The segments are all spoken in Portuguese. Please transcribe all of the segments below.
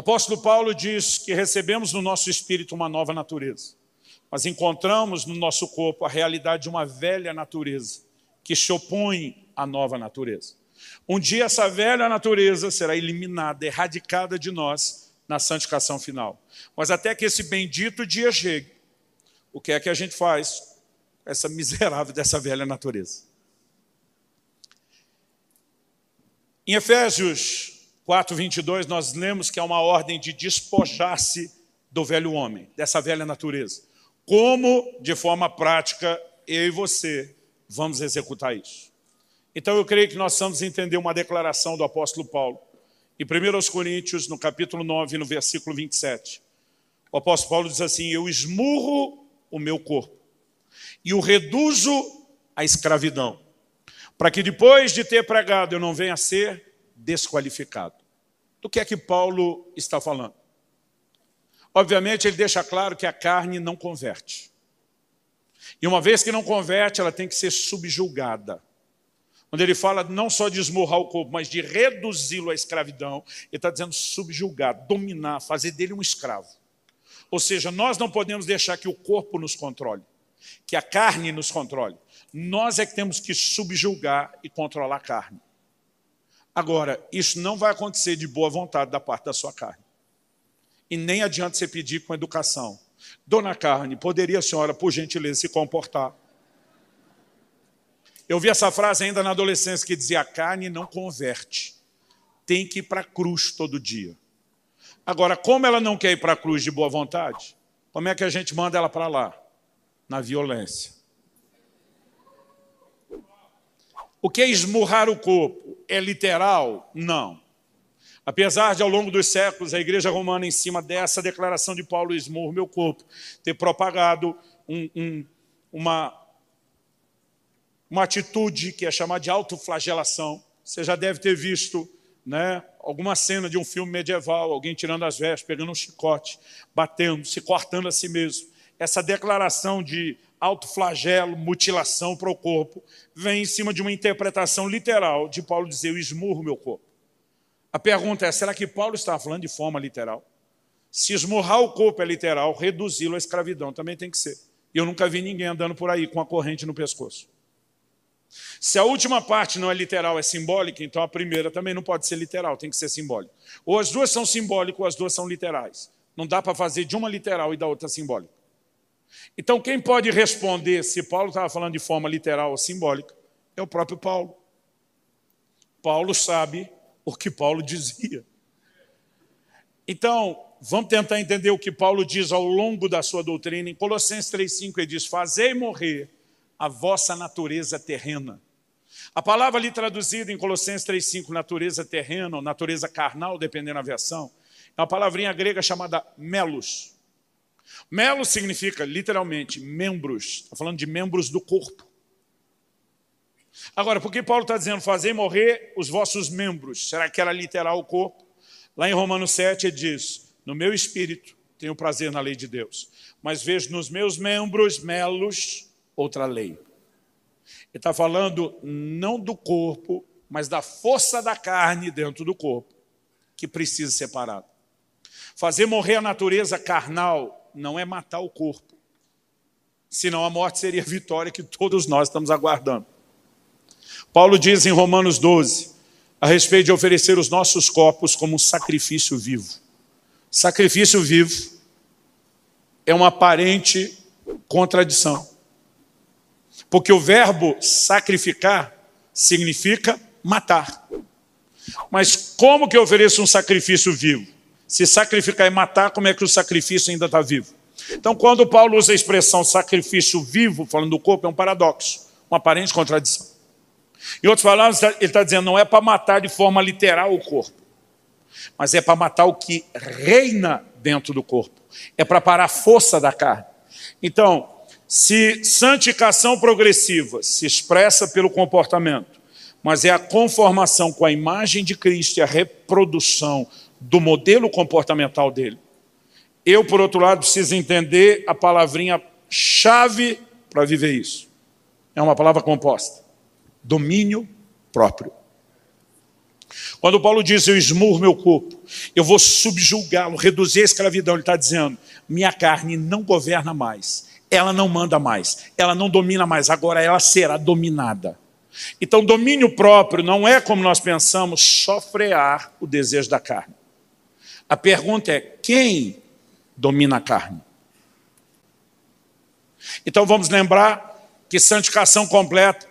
O apóstolo Paulo diz que recebemos no nosso espírito uma nova natureza, mas encontramos no nosso corpo a realidade de uma velha natureza que se opõe à nova natureza. Um dia essa velha natureza será eliminada, erradicada de nós na santificação final. Mas até que esse bendito dia chegue, o que é que a gente faz com essa miserável dessa velha natureza? Em Efésios 4:22 nós lemos que há uma ordem de despojar-se do velho homem, dessa velha natureza. Como, de forma prática, eu e você vamos executar isso? Então eu creio que nós vamos entender uma declaração do apóstolo Paulo. Em 1 Coríntios, no capítulo 9, no versículo 27, o apóstolo Paulo diz assim: Eu esmurro o meu corpo e o reduzo à escravidão, para que depois de ter pregado eu não venha a ser desqualificado. Do que é que Paulo está falando? Obviamente, ele deixa claro que a carne não converte. E uma vez que não converte, ela tem que ser subjulgada. Quando ele fala não só de esmurrar o corpo, mas de reduzi-lo à escravidão, ele está dizendo subjulgar, dominar, fazer dele um escravo. Ou seja, nós não podemos deixar que o corpo nos controle, que a carne nos controle. Nós é que temos que subjulgar e controlar a carne. Agora, isso não vai acontecer de boa vontade da parte da sua carne. E nem adianta você pedir com educação. Dona Carne, poderia a senhora, por gentileza, se comportar? Eu vi essa frase ainda na adolescência que dizia: a carne não converte, tem que ir para a cruz todo dia. Agora, como ela não quer ir para a cruz de boa vontade, como é que a gente manda ela para lá? Na violência. O que é esmurrar o corpo? é literal? Não. Apesar de, ao longo dos séculos, a igreja romana, em cima dessa declaração de Paulo Esmurro, meu corpo, ter propagado um, um, uma, uma atitude que é chamada de autoflagelação. Você já deve ter visto né, alguma cena de um filme medieval, alguém tirando as vestes, pegando um chicote, batendo, se cortando a si mesmo. Essa declaração de autoflagelo, mutilação para o corpo, vem em cima de uma interpretação literal de Paulo dizer: Eu esmurro meu corpo. A pergunta é: será que Paulo está falando de forma literal? Se esmurrar o corpo é literal, reduzi-lo à escravidão também tem que ser. E eu nunca vi ninguém andando por aí com a corrente no pescoço. Se a última parte não é literal, é simbólica, então a primeira também não pode ser literal, tem que ser simbólica. Ou as duas são simbólicas ou as duas são literais. Não dá para fazer de uma literal e da outra simbólica. Então, quem pode responder se Paulo estava falando de forma literal ou simbólica é o próprio Paulo. Paulo sabe o que Paulo dizia. Então, vamos tentar entender o que Paulo diz ao longo da sua doutrina. Em Colossenses 3,5 ele diz: Fazei morrer a vossa natureza terrena. A palavra ali traduzida em Colossenses 3,5, natureza terrena ou natureza carnal, dependendo da versão, é uma palavrinha grega chamada melos. Melo significa literalmente membros, está falando de membros do corpo. Agora, por que Paulo está dizendo fazer morrer os vossos membros? Será que era literal o corpo? Lá em Romanos 7 ele diz: No meu espírito tenho prazer na lei de Deus, mas vejo nos meus membros melos outra lei. Ele está falando não do corpo, mas da força da carne dentro do corpo, que precisa ser parado. Fazer morrer a natureza carnal não é matar o corpo. Senão a morte seria a vitória que todos nós estamos aguardando. Paulo diz em Romanos 12, a respeito de oferecer os nossos corpos como um sacrifício vivo. Sacrifício vivo é uma aparente contradição. Porque o verbo sacrificar significa matar. Mas como que eu ofereço um sacrifício vivo? Se sacrificar e matar, como é que o sacrifício ainda está vivo? Então, quando Paulo usa a expressão sacrifício vivo, falando do corpo, é um paradoxo, uma aparente contradição. Em outras palavras, ele está dizendo, não é para matar de forma literal o corpo, mas é para matar o que reina dentro do corpo, é para parar a força da carne. Então, se santificação progressiva se expressa pelo comportamento, mas é a conformação com a imagem de Cristo e a reprodução do modelo comportamental dele. Eu, por outro lado, preciso entender a palavrinha chave para viver isso. É uma palavra composta: domínio próprio. Quando Paulo diz, eu esmurro meu corpo, eu vou subjulgá-lo, reduzir a escravidão, ele está dizendo, minha carne não governa mais, ela não manda mais, ela não domina mais, agora ela será dominada. Então, domínio próprio não é, como nós pensamos, só frear o desejo da carne. A pergunta é: quem domina a carne? Então vamos lembrar que santificação completa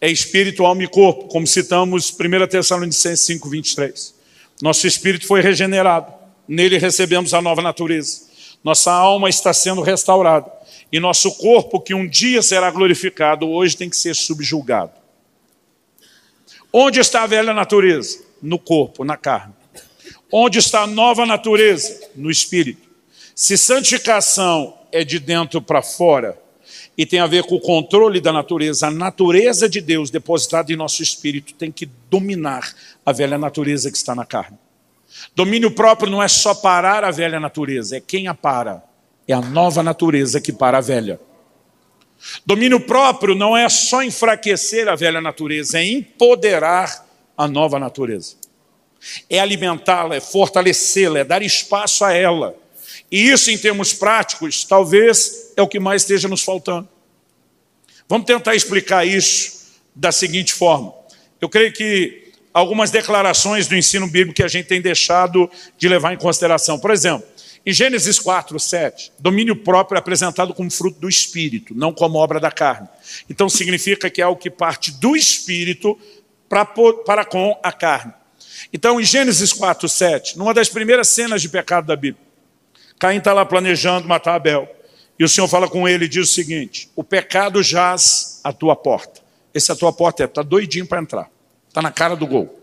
é espírito, alma e corpo, como citamos 1 Tessalonicenses 5, 23. Nosso espírito foi regenerado, nele recebemos a nova natureza. Nossa alma está sendo restaurada. E nosso corpo, que um dia será glorificado, hoje tem que ser subjulgado. Onde está a velha natureza? No corpo, na carne. Onde está a nova natureza? No espírito. Se santificação é de dentro para fora e tem a ver com o controle da natureza, a natureza de Deus depositada em nosso espírito tem que dominar a velha natureza que está na carne. Domínio próprio não é só parar a velha natureza, é quem a para. É a nova natureza que para a velha. Domínio próprio não é só enfraquecer a velha natureza, é empoderar a nova natureza é alimentá-la, é fortalecê-la, é dar espaço a ela. E isso, em termos práticos, talvez é o que mais esteja nos faltando. Vamos tentar explicar isso da seguinte forma. Eu creio que algumas declarações do ensino bíblico que a gente tem deixado de levar em consideração. Por exemplo, em Gênesis 4, 7, domínio próprio é apresentado como fruto do Espírito, não como obra da carne. Então significa que é algo que parte do Espírito para com a carne. Então, em Gênesis 4, 7, numa das primeiras cenas de pecado da Bíblia, Caim está lá planejando matar Abel. E o Senhor fala com ele e diz o seguinte: o pecado jaz à tua porta. Esse a tua porta é, está doidinho para entrar, está na cara do gol.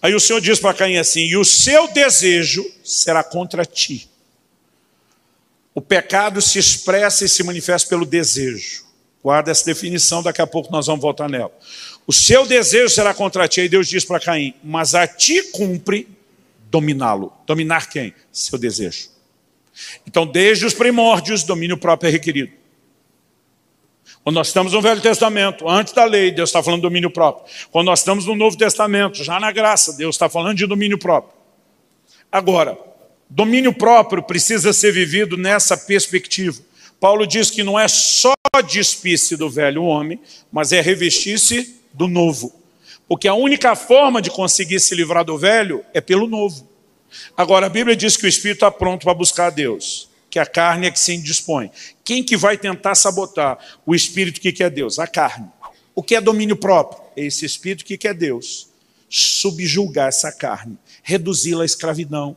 Aí o Senhor diz para Caim assim: e o seu desejo será contra ti. O pecado se expressa e se manifesta pelo desejo. Guarda essa definição, daqui a pouco nós vamos voltar nela. O seu desejo será contra ti. E Deus diz para Caim: Mas a ti cumpre dominá-lo. Dominar quem? Seu desejo. Então, desde os primórdios, domínio próprio é requerido. Quando nós estamos no Velho Testamento, antes da lei, Deus está falando de domínio próprio. Quando nós estamos no Novo Testamento, já na graça, Deus está falando de domínio próprio. Agora, domínio próprio precisa ser vivido nessa perspectiva. Paulo diz que não é só despice do velho homem, mas é revestir-se do novo. Porque a única forma de conseguir se livrar do velho é pelo novo. Agora, a Bíblia diz que o espírito está pronto para buscar a Deus, que a carne é que se indispõe. Quem que vai tentar sabotar o espírito que quer Deus? A carne. O que é domínio próprio? É esse espírito que quer Deus. Subjulgar essa carne, reduzi-la à escravidão,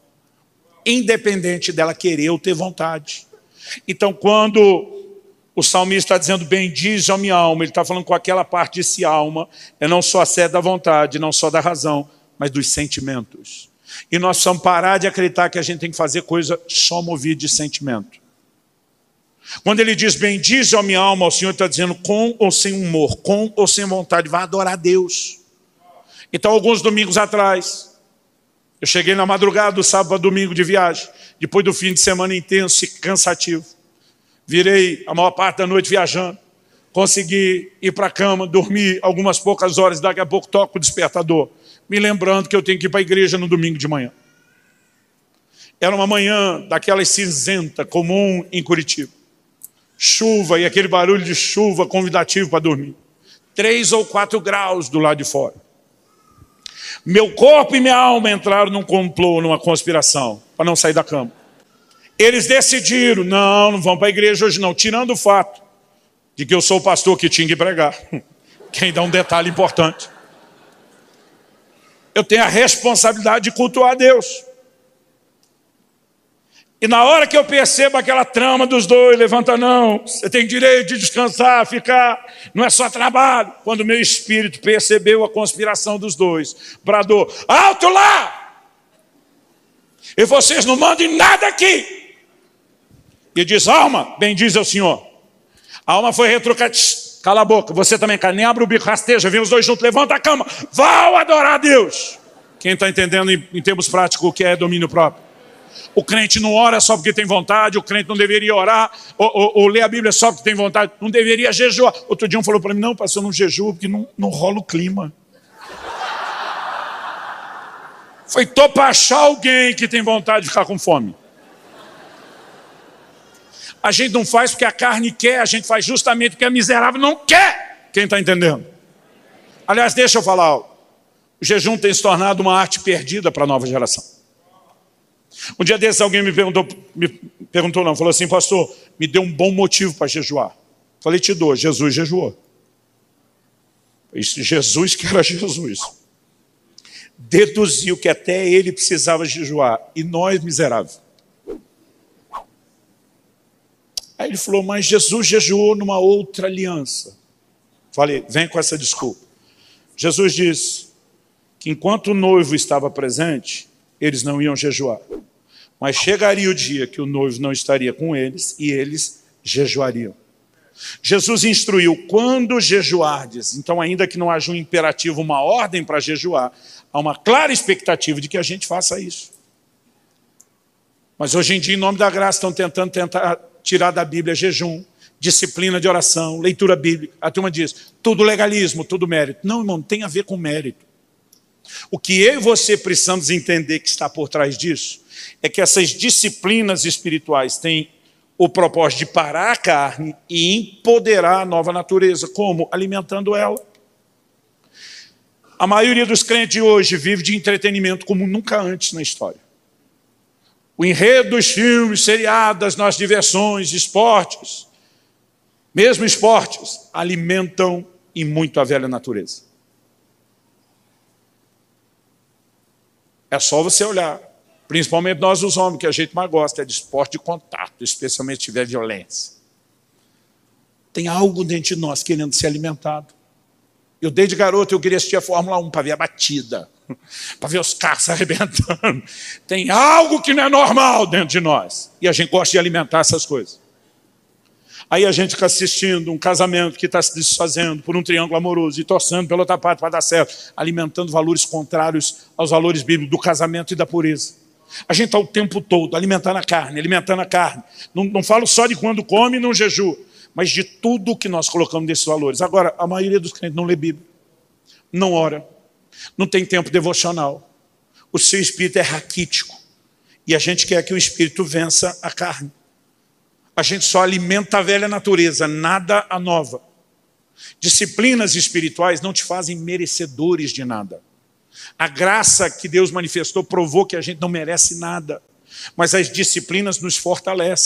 independente dela querer ou ter vontade. Então, quando o salmista está dizendo, bendize a minha alma, ele está falando com aquela parte desse alma, é não só a sede da vontade, não só da razão, mas dos sentimentos. E nós precisamos parar de acreditar que a gente tem que fazer coisa só movida de sentimento. Quando ele diz, bendize a minha alma, o Senhor está dizendo com ou sem humor, com ou sem vontade, vai adorar a Deus. Então, alguns domingos atrás, eu cheguei na madrugada do sábado domingo de viagem, depois do fim de semana intenso e cansativo. Virei a maior parte da noite viajando, consegui ir para a cama, dormir algumas poucas horas, daqui a pouco toco o despertador, me lembrando que eu tenho que ir para a igreja no domingo de manhã. Era uma manhã daquelas cinzenta, comum em Curitiba. Chuva e aquele barulho de chuva convidativo para dormir. Três ou quatro graus do lado de fora. Meu corpo e minha alma entraram num complô, numa conspiração, para não sair da cama. Eles decidiram, não, não vão para a igreja hoje não, tirando o fato de que eu sou o pastor que tinha que pregar. Quem dá é um detalhe importante. Eu tenho a responsabilidade de cultuar a Deus. E na hora que eu percebo aquela trama dos dois, levanta não, você tem direito de descansar, ficar, não é só trabalho. Quando meu espírito percebeu a conspiração dos dois, bradou, alto lá! E vocês não mandem nada aqui! E diz: Alma, bendize é o Senhor. A alma foi retrucada: Cala a boca, você também, cara. Nem abre o bico, rasteja, vem os dois juntos, levanta a cama, vão adorar a Deus. Quem está entendendo em, em termos práticos o que é domínio próprio? O crente não ora só porque tem vontade, o crente não deveria orar, ou, ou, ou ler a Bíblia só porque tem vontade, não deveria jejuar. Outro dia um falou para mim: não, pastor, não jejuo porque não, não rola o clima. Foi, topa achar alguém que tem vontade de ficar com fome a gente não faz porque a carne quer, a gente faz justamente porque a miserável não quer. Quem está entendendo? Aliás, deixa eu falar algo. O jejum tem se tornado uma arte perdida para a nova geração. Um dia desses alguém me perguntou, me perguntou não, falou assim, pastor, me deu um bom motivo para jejuar. Falei, te dou, Jesus jejuou. Isso, Jesus que era Jesus. Deduziu que até ele precisava jejuar, e nós miseráveis. Aí ele falou, mas Jesus jejuou numa outra aliança. Falei, vem com essa desculpa. Jesus disse que enquanto o noivo estava presente, eles não iam jejuar. Mas chegaria o dia que o noivo não estaria com eles e eles jejuariam. Jesus instruiu, quando jejuardes, então ainda que não haja um imperativo, uma ordem para jejuar, há uma clara expectativa de que a gente faça isso. Mas hoje em dia, em nome da graça, estão tentando tentar tirar da Bíblia jejum, disciplina de oração, leitura bíblica. A turma diz: tudo legalismo, tudo mérito. Não, irmão, não tem a ver com mérito. O que eu e você precisamos entender que está por trás disso é que essas disciplinas espirituais têm o propósito de parar a carne e empoderar a nova natureza. Como? Alimentando ela. A maioria dos crentes de hoje vive de entretenimento como nunca antes na história o enredo dos filmes, seriadas, nas diversões, esportes, mesmo esportes, alimentam e muito a velha natureza. É só você olhar, principalmente nós os homens, que a gente mais gosta é de esporte de contato, especialmente se tiver violência. Tem algo dentro de nós querendo ser alimentado. Eu, desde garoto, eu queria assistir a Fórmula 1 para ver a batida, para ver os carros arrebentando. Tem algo que não é normal dentro de nós. E a gente gosta de alimentar essas coisas. Aí a gente fica assistindo um casamento que está se desfazendo por um triângulo amoroso e torcendo pela outra parte para dar certo, alimentando valores contrários aos valores bíblicos do casamento e da pureza. A gente está o tempo todo alimentando a carne, alimentando a carne. Não, não falo só de quando come e não jejua mas de tudo que nós colocamos nesses valores. Agora, a maioria dos crentes não lê Bíblia, não ora, não tem tempo devocional. O seu espírito é raquítico. E a gente quer que o espírito vença a carne. A gente só alimenta a velha natureza, nada a nova. Disciplinas espirituais não te fazem merecedores de nada. A graça que Deus manifestou provou que a gente não merece nada, mas as disciplinas nos fortalecem.